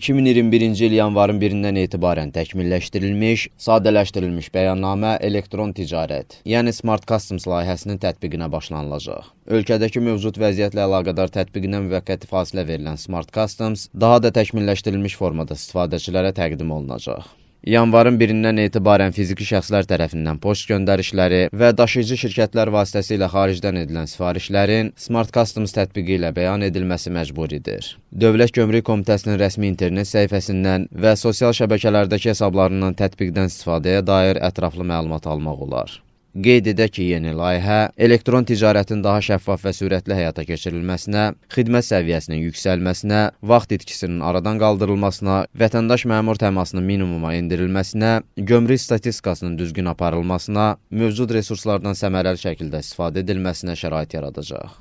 2021-ci il yanvarın 1-dən etibarən təkmilləşdirilmiş, sadələşdirilmiş bəyannamə elektron ticarət, yəni Smart Customs layihəsinin tətbiqinə başlanılacaq. Ölkədəki mövcud vəziyyətlə əlaqədar tətbiqinə müvəqqəti fasilə verilən Smart Customs daha da təkmilləşdirilmiş formada istifadəçilərə təqdim olunacaq. Yanvarın birindən etibarən fiziki şəxslər tərəfindən poçt göndərişləri və daşıyıcı şirkətlər vasitəsilə xaricdən edilən sifarişlərin Smart Customs tətbiqi ilə bəyan edilməsi məcburidir. Dövlət Gömrük Komitəsinin rəsmi internet səhifəsindən və sosial şəbəkələrdəki hesablarından tətbiqdən istifadəyə dair ətraflı məlumat almaq olar. Qeyd edək ki, yeni layihə elektron ticarətin daha şəffaf və sürətli həyata keçirilməsinə, xidmət səviyyəsinin yüksəlməsinə, vaxt itkisinin aradan qaldırılmasına, vətəndaş-məmur təmasının minimuma endirilməsinə, gömrük statistikasının düzgün aparılmasına, mövcud resurslardan səmərəli şəkildə istifadə edilməsinə şərait yaradacaq.